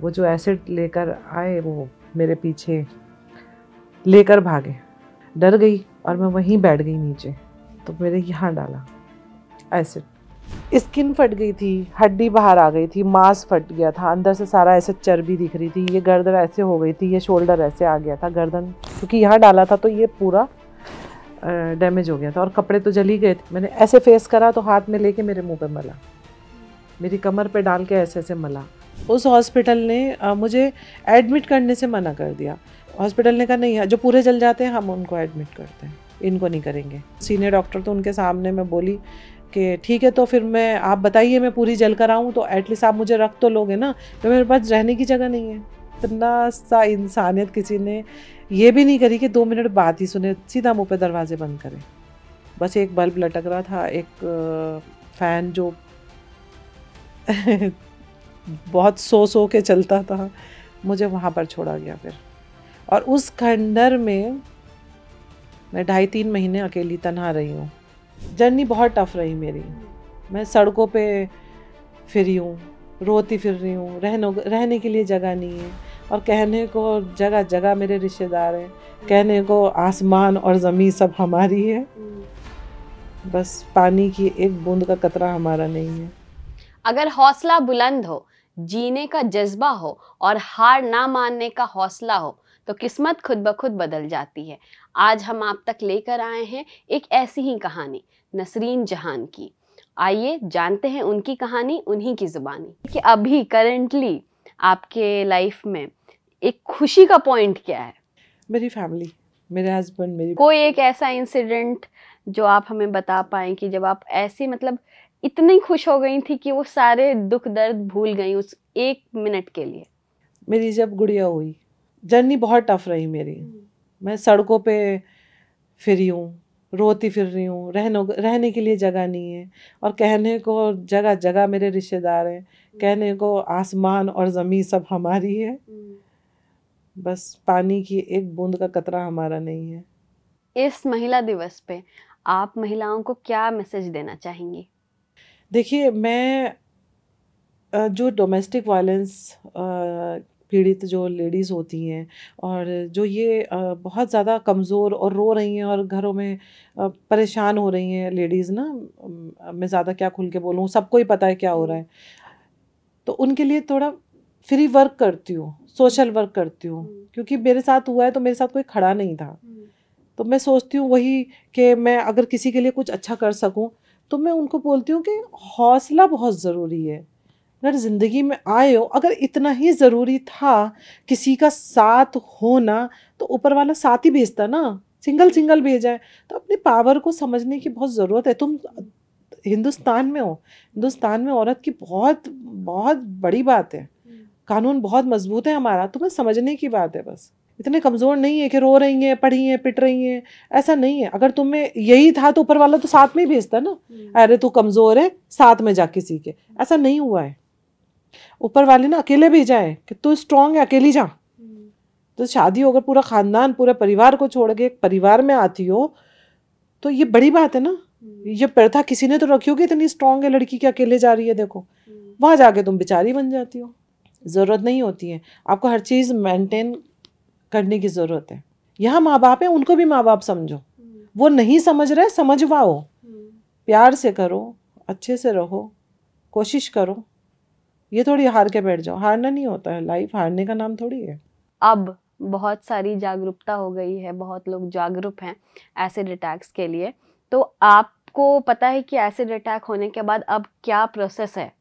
वो जो एसिड लेकर आए वो मेरे पीछे लेकर भागे डर गई और मैं वहीं बैठ गई नीचे तो मेरे यहाँ डाला एसिड स्किन फट गई थी हड्डी बाहर आ गई थी मांस फट गया था अंदर से सारा ऐसे चर्बी दिख रही थी ये गर्दन ऐसे हो गई थी ये शोल्डर ऐसे आ गया था गर्दन क्योंकि यहाँ डाला था तो ये पूरा डैमेज हो गया था और कपड़े तो जली गए थे मैंने ऐसे फेस करा तो हाथ में लेके मेरे मुंह पे मला मेरी कमर पे डाल के ऐसे ऐसे मला उस हॉस्पिटल ने आ, मुझे एडमिट करने से मना कर दिया हॉस्पिटल ने कहा नहीं जो पूरे जल जाते हैं हम उनको एडमिट करते हैं इनको नहीं करेंगे सीनियर डॉक्टर तो उनके सामने मैं बोली कि ठीक है तो फिर मैं आप बताइए मैं पूरी जल कर आऊँ तो एटलीस्ट आप मुझे रख तो लोगे ना तो मेरे पास रहने की जगह नहीं है इतना सा इंसानियत किसी ने ये भी नहीं करी कि दो मिनट बात ही सुने सीधा मुँह पे दरवाजे बंद करें बस एक बल्ब लटक रहा था एक फ़ैन जो बहुत सो सो के चलता था मुझे वहाँ पर छोड़ा गया फिर और उस खंडर में मैं ढाई तीन महीने अकेली तनहा रही हूँ जर्नी बहुत टफ रही मेरी मैं सड़कों पे फिरी हूँ रोती फिर रही हूँ रहने रहने के लिए जगह नहीं है और कहने को जगह जगह मेरे रिश्तेदार हैं कहने को आसमान और ज़मीन सब हमारी है बस पानी की एक बूंद का कतरा हमारा नहीं है अगर हौसला बुलंद हो जीने का जज्बा हो और हार ना मानने का हौसला हो तो किस्मत खुद ब खुद बदल जाती है आज हम आप तक लेकर आए हैं एक ऐसी ही कहानी नसरीन जहान की आइए जानते हैं उनकी कहानी उन्हीं की ज़ुबानी कि अभी करेंटली आपके लाइफ में एक खुशी का पॉइंट क्या है मेरी फैमिली मेरे हस्बैंड मेरी कोई एक ऐसा इंसिडेंट जो आप हमें बता पाए कि जब आप ऐसे मतलब इतनी खुश हो गई थी कि वो सारे दुख दर्द भूल गई उस एक मिनट के लिए मेरी जब गुड़िया हुई जर्नी बहुत टफ रही मेरी मैं सड़कों पे फिरी हूँ रोती फिर रही हूँ रहने रहने के लिए जगह नहीं है और कहने को जगह जगह मेरे रिश्तेदार हैं कहने को आसमान और ज़मीन सब हमारी है बस पानी की एक बूंद का कतरा हमारा नहीं है इस महिला दिवस पे आप महिलाओं को क्या मैसेज देना चाहेंगी देखिए मैं जो डोमेस्टिक वायलेंस पीड़ित जो लेडीज़ होती हैं और जो ये बहुत ज़्यादा कमज़ोर और रो रही हैं और घरों में परेशान हो रही हैं लेडीज़ ना मैं ज़्यादा क्या खुल के बोलूँ सबको ही पता है क्या हो रहा हम्म। है तो उनके लिए थोड़ा फ्री वर्क करती हूँ सोशल वर्क करती हूँ हम्म। क्योंकि मेरे साथ हुआ है तो मेरे साथ कोई खड़ा नहीं था हम्म। तो मैं सोचती हूँ वही कि मैं अगर किसी के लिए कुछ अच्छा कर सकूँ तो मैं उनको बोलती हूँ कि हौसला बहुत ज़रूरी है अगर ज़िंदगी में आए हो अगर इतना ही ज़रूरी था किसी का साथ होना तो ऊपर वाला साथ ही भेजता ना सिंगल सिंगल भेजा है तो अपनी पावर को समझने की बहुत ज़रूरत है तुम हिंदुस्तान में हो हिंदुस्तान में औरत की बहुत बहुत बड़ी बात है कानून बहुत मजबूत है हमारा तुम्हें समझने की बात है बस इतने कमज़ोर नहीं है कि रो रही हैं पढ़ी हैं पिट रही हैं ऐसा नहीं है अगर तुम्हें यही था तो ऊपर वाला तो साथ में ही भेजता ना हम्म। अरे तू कमज़ोर है साथ में जा किसी के ऐसा नहीं हुआ है ऊपर वाले ना अकेले भेजा है कि तू स्ट्रांग है अकेली जा हम्म। तो शादी होकर पूरा खानदान पूरे परिवार को छोड़ के एक परिवार में आती हो तो ये बड़ी बात है ना हम्म। ये प्रथा किसी ने तो रखी होगी इतनी स्ट्रांग है लड़की की अकेले जा रही है देखो वहाँ जाके तुम बेचारी बन जाती हो ज़रूरत नहीं होती है आपको हर चीज़ मेंटेन करने की ज़रूरत है यहाँ माँ बाप है उनको भी माँ बाप समझो वो नहीं समझ रहे समझवाओ प्यार से करो अच्छे से रहो कोशिश करो ये थोड़ी हार के बैठ जाओ हारना नहीं होता है लाइफ हारने का नाम थोड़ी है अब बहुत सारी जागरूकता हो गई है बहुत लोग जागरूक हैं एसिड अटैक्स के लिए तो आपको पता है कि एसिड अटैक होने के बाद अब क्या प्रोसेस है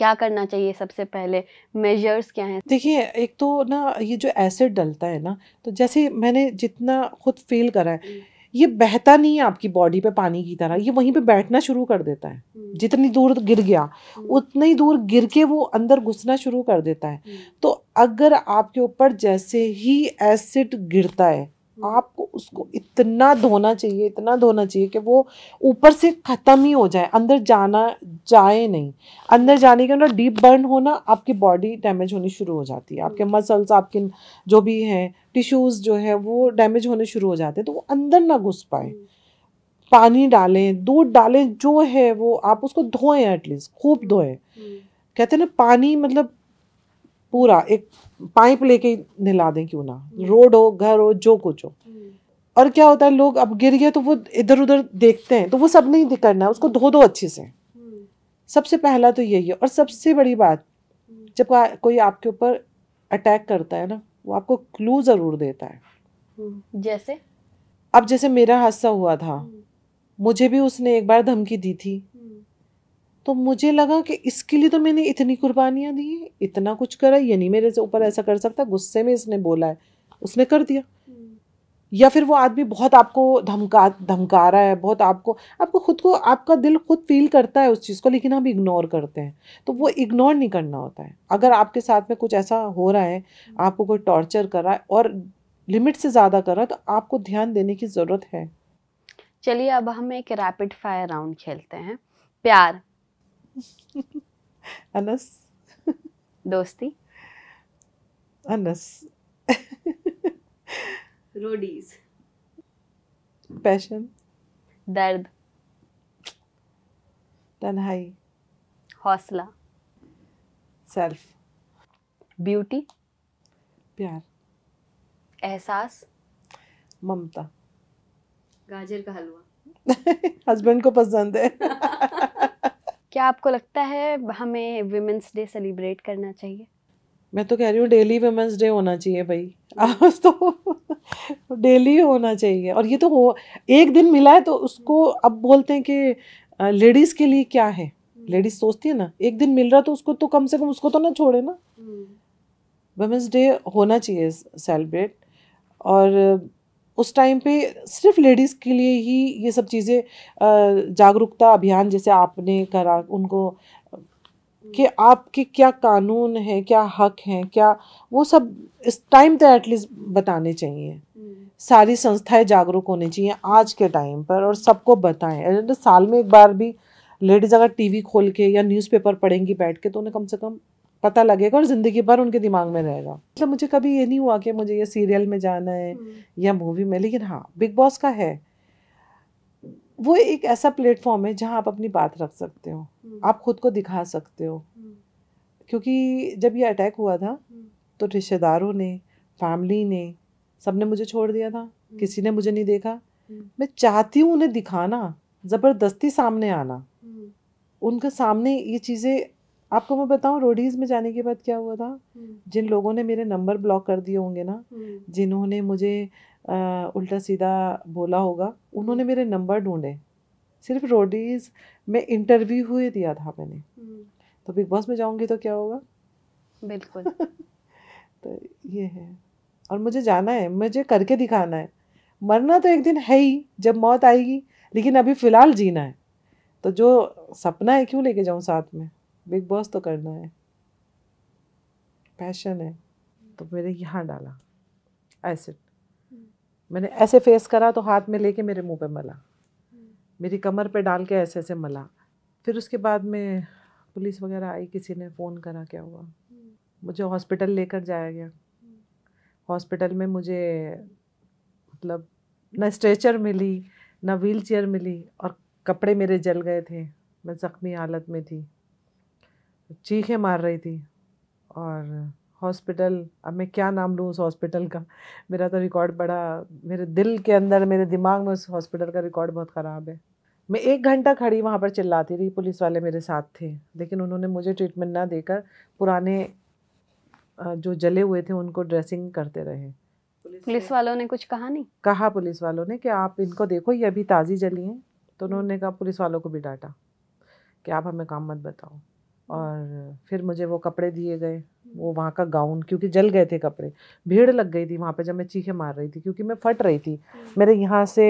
क्या करना चाहिए सबसे पहले मेजर्स क्या हैं देखिए एक तो ना ये जो एसिड डलता है ना तो जैसे मैंने जितना खुद फील करा है ये बहता नहीं है आपकी बॉडी पे पानी की तरह ये वहीं पे बैठना शुरू कर देता है हम्म। जितनी दूर गिर गया हम्म। उतनी ही दूर गिर के वो अंदर घुसना शुरू कर देता है हम्म। तो अगर आपके ऊपर जैसे ही एसिड गिरता है आपको उसको इतना धोना चाहिए इतना धोना चाहिए कि वो ऊपर से ख़त्म ही हो जाए अंदर जाना जाए नहीं अंदर जाने के अंदर डीप बर्न होना आपकी बॉडी डैमेज होनी शुरू हो जाती है आपके मसल्स आपके जो भी हैं टिश्यूज़ जो है वो डैमेज होने शुरू हो जाते हैं तो वो अंदर ना घुस पाए हम्म। पानी डालें दूध डालें जो है वो आप उसको धोएं एटलीस्ट खूब धोएं हम्म। कहते हैं ना पानी मतलब पूरा एक पाइप लेके नहला दें क्यों ना रोड हो घर हो जो कुछ हो और क्या होता है लोग अब गिर गए तो वो इधर उधर देखते हैं तो वो सब नहीं करना है उसको हम्म। धो दो अच्छे से हम्म। सबसे पहला तो यही है और सबसे बड़ी बात हम्म। जब कोई आपके ऊपर अटैक करता है ना वो आपको क्लू ज़रूर देता है जैसे अब जैसे मेरा हादसा हुआ था मुझे भी उसने एक बार धमकी दी थी तो मुझे लगा कि इसके लिए तो मैंने इतनी कुर्बानियाँ दी हैं इतना कुछ करा ये नहीं मेरे से ऊपर ऐसा कर सकता गुस्से में इसने बोला है उसने कर दिया या फिर वो आदमी बहुत आपको धमका धमका रहा है बहुत आपको आपको खुद को आपका दिल खुद फील करता है उस चीज़ को लेकिन हम इग्नोर करते हैं तो वो इग्नोर नहीं करना होता है अगर आपके साथ में कुछ ऐसा हो रहा है आपको कोई टॉर्चर कर रहा है और लिमिट से ज़्यादा कर रहा है तो आपको ध्यान देने की ज़रूरत है चलिए अब हम एक रैपिड फायर राउंड खेलते हैं प्यार अनस दोस्ती अनस रोडीज पैशन दर्द तन्हाई हौसला सेल्फ ब्यूटी प्यार एहसास ममता गाजर का हलवा हस्बैंड को पसंद है क्या आपको लगता है हमें वुमेंस डे सेलिब्रेट करना चाहिए मैं तो कह रही हूँ डेली वुमेंस डे होना चाहिए भाई आज तो डेली होना चाहिए और ये तो हो एक दिन मिला है तो उसको अब बोलते हैं कि लेडीज़ के लिए क्या है लेडीज सोचती है ना एक दिन मिल रहा तो उसको तो कम से कम उसको तो ना छोड़े ना वुमेंस हम्म। डे होना चाहिए सेलिब्रेट और उस टाइम पे सिर्फ लेडीज़ के लिए ही ये सब चीज़ें जागरूकता अभियान जैसे आपने करा उनको कि आपके क्या कानून है क्या हक हैं क्या वो सब इस टाइम तक एटलीस्ट बताने चाहिए हम्म। सारी संस्थाएं जागरूक होने चाहिए आज के टाइम पर और सबको बताएं साल में एक बार भी लेडीज़ अगर टीवी खोल के या न्यूज़पेपर पढ़ेंगी बैठ के तो उन्हें कम से कम पता लगेगा और ज़िंदगी भर उनके दिमाग में रहेगा मतलब मुझे कभी ये नहीं हुआ कि मुझे ये सीरियल में जाना है हम्म। या मूवी में लेकिन हाँ बिग बॉस का है वो एक ऐसा प्लेटफॉर्म है जहाँ आप अपनी बात रख सकते हो हम्म। आप खुद को दिखा सकते हो हम्म। क्योंकि जब ये अटैक हुआ था तो रिश्तेदारों ने फैमिली ने सबने मुझे छोड़ दिया था किसी ने मुझे नहीं देखा मैं चाहती हूँ उन्हें दिखाना ज़बरदस्ती सामने आना उनके सामने ये चीज़ें आपको मैं बताऊं रोडीज में जाने के बाद क्या हुआ था हम्म। जिन लोगों ने मेरे नंबर ब्लॉक कर दिए होंगे ना हम्म। जिन्होंने मुझे आ, उल्टा सीधा बोला होगा उन्होंने मेरे नंबर ढूंढे सिर्फ रोडीज में इंटरव्यू हुए दिया था मैंने हम्म। तो बिग बॉस में जाऊंगी तो क्या होगा बिल्कुल तो ये है और मुझे जाना है मुझे करके दिखाना है मरना तो एक दिन है ही जब मौत आएगी लेकिन अभी फ़िलहाल जीना है तो जो सपना है क्यों लेके जाऊँ साथ में बिग बॉस तो करना है पैशन है तो मेरे यहाँ डाला एसिड हम्म। मैंने ऐसे फेस करा तो हाथ में लेके मेरे मुंह पे मला हम्म। मेरी कमर पे डाल के ऐसे ऐसे मला फिर उसके बाद में पुलिस वगैरह आई किसी ने फ़ोन करा क्या हुआ हम्म। मुझे हॉस्पिटल लेकर जाया गया हॉस्पिटल में मुझे मतलब न स्ट्रेचर मिली ना व्हील चेयर मिली और कपड़े मेरे जल गए थे मैं ज़ख्मी हालत में थी चीखें मार रही थी और हॉस्पिटल अब मैं क्या नाम लूँ उस हॉस्पिटल का मेरा तो रिकॉर्ड बड़ा मेरे दिल के अंदर मेरे दिमाग में उस हॉस्पिटल का रिकॉर्ड बहुत ख़राब है मैं एक घंटा खड़ी वहाँ पर चिल्लाती रही पुलिस वाले मेरे साथ थे लेकिन उन्होंने मुझे ट्रीटमेंट ना देकर पुराने जो जले हुए थे उनको ड्रेसिंग करते रहे पुलिस वालों ने कुछ कहा नहीं कहा पुलिस वालों ने कि आप इनको देखो ये अभी ताज़ी जली हैं तो उन्होंने कहा पुलिस वालों को भी डांटा कि आप हमें काम मत बताओ और फिर मुझे वो कपड़े दिए गए वो वहाँ का गाउन क्योंकि जल गए थे कपड़े भीड़ लग गई थी वहाँ पे जब मैं चीखे मार रही थी क्योंकि मैं फट रही थी हम्म। मेरे यहाँ से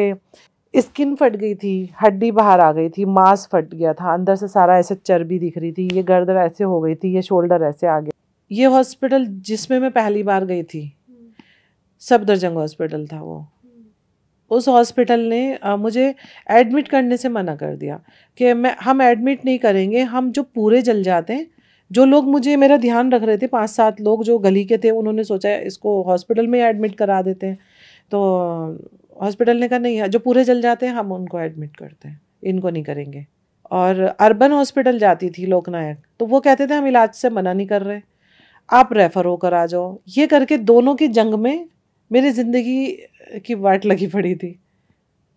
स्किन फट गई थी हड्डी बाहर आ गई थी मांस फट गया था अंदर से सारा ऐसे चर्बी दिख रही थी ये गर्दन ऐसे हो गई थी ये शोल्डर ऐसे आ गया ये हॉस्पिटल जिसमें मैं पहली बार गई थी हम्म। सफदरजंग हॉस्पिटल था वो उस हॉस्पिटल ने आ, मुझे एडमिट करने से मना कर दिया कि मैं हम एडमिट नहीं करेंगे हम जो पूरे जल जाते हैं जो लोग मुझे मेरा ध्यान रख रहे थे पाँच सात लोग जो गली के थे उन्होंने सोचा इसको हॉस्पिटल में एडमिट करा देते हैं तो हॉस्पिटल ने कहा नहीं जो पूरे जल जाते हैं हम उनको एडमिट करते हैं इनको नहीं करेंगे और अर्बन हॉस्पिटल जाती थी लोकनायक तो वो कहते थे हम इलाज से मना नहीं कर रहे आप रेफ़र होकर आ जाओ ये करके दोनों की जंग में मेरी ज़िंदगी की वाट लगी पड़ी थी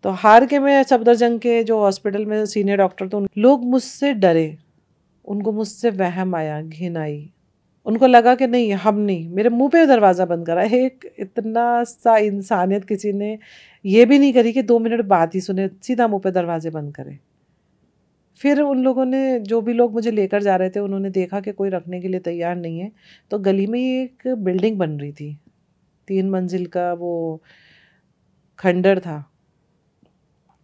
तो हार के मैं सफदरजंग के जो हॉस्पिटल में सीनियर डॉक्टर थे लोग मुझसे डरे उनको मुझसे वहम आया घिन आई उनको लगा कि नहीं हम नहीं मेरे मुंह पे दरवाज़ा बंद करा एक इतना सा इंसानियत किसी ने ये भी नहीं करी कि दो मिनट बात ही सुने सीधा मुंह पे दरवाजे बंद करें फिर उन लोगों ने जो भी लोग मुझे लेकर जा रहे थे उन्होंने देखा कि कोई रखने के लिए तैयार नहीं है तो गली में ही एक बिल्डिंग बन रही थी तीन मंजिल का वो खंडर था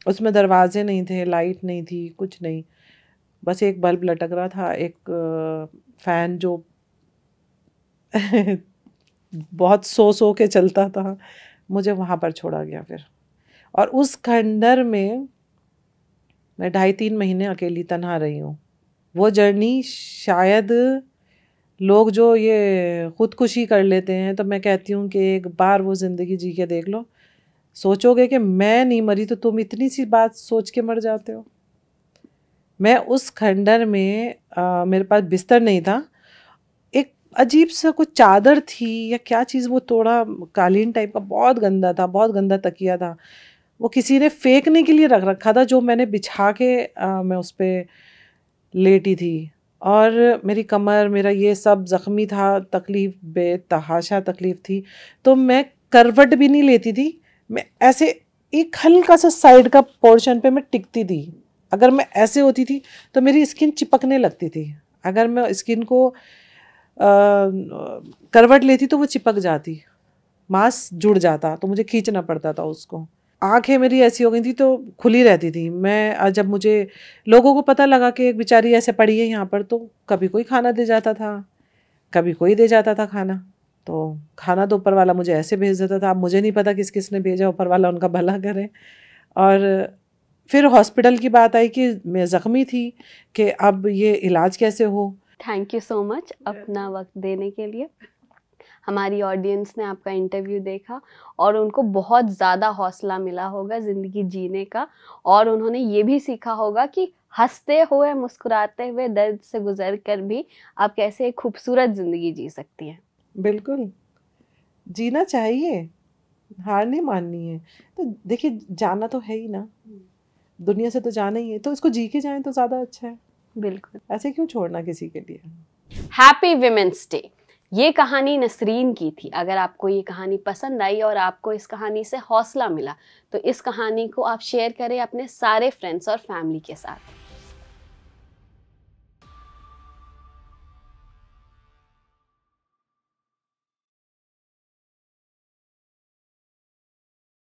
उसमें दरवाजे नहीं थे लाइट नहीं थी कुछ नहीं बस एक बल्ब लटक रहा था एक फ़ैन जो बहुत सो सो के चलता था मुझे वहाँ पर छोड़ा गया फिर और उस खंडर में मैं ढाई तीन महीने अकेली तनहा रही हूँ वो जर्नी शायद लोग जो ये ख़ुदकुशी कर लेते हैं तो मैं कहती हूँ कि एक बार वो ज़िंदगी जी के देख लो सोचोगे कि मैं नहीं मरी तो तुम इतनी सी बात सोच के मर जाते हो मैं उस खंडर में आ, मेरे पास बिस्तर नहीं था एक अजीब सा कुछ चादर थी या क्या चीज़ वो थोड़ा कालीन टाइप का बहुत गंदा था बहुत गंदा तकिया था वो किसी ने फेंकने के लिए रख रखा था जो मैंने बिछा के आ, मैं उस पर लेटी थी और मेरी कमर मेरा ये सब ज़ख्मी था तकलीफ़ बेतहाशा तकलीफ़ थी तो मैं करवट भी नहीं लेती थी मैं ऐसे एक हल्का सा साइड का पोर्शन पे मैं टिकती थी अगर मैं ऐसे होती थी तो मेरी स्किन चिपकने लगती थी अगर मैं स्किन को आ, करवट लेती तो वो चिपक जाती मांस जुड़ जाता तो मुझे खींचना पड़ता था उसको आंखें मेरी ऐसी हो गई थी तो खुली रहती थी मैं जब मुझे लोगों को पता लगा कि एक बेचारी ऐसे पड़ी है यहाँ पर तो कभी कोई खाना दे जाता था कभी कोई दे जाता था खाना तो खाना तो ऊपर वाला मुझे ऐसे भेज देता था अब मुझे नहीं पता किस किसने भेजा ऊपर वाला उनका भला करें और फिर हॉस्पिटल की बात आई कि मैं ज़ख्मी थी कि अब ये इलाज कैसे हो थैंक यू सो मच अपना वक्त देने के लिए हमारी ऑडियंस ने आपका इंटरव्यू देखा और उनको बहुत ज़्यादा हौसला मिला होगा ज़िंदगी जीने का और उन्होंने ये भी सीखा होगा कि हंसते हुए मुस्कुराते हुए दर्द से गुजर कर भी आप कैसे एक खूबसूरत ज़िंदगी जी सकती हैं बिल्कुल जीना चाहिए हार नहीं माननी है तो देखिए जाना तो है ही ना दुनिया से तो जाना ही है तो इसको जी के जाएं तो ज़्यादा अच्छा है बिल्कुल ऐसे क्यों छोड़ना किसी के लिए हैप्पी विमेंस डे ये कहानी नसरीन की थी अगर आपको ये कहानी पसंद आई और आपको इस कहानी से हौसला मिला तो इस कहानी को आप शेयर करें अपने सारे फ्रेंड्स और फैमिली के साथ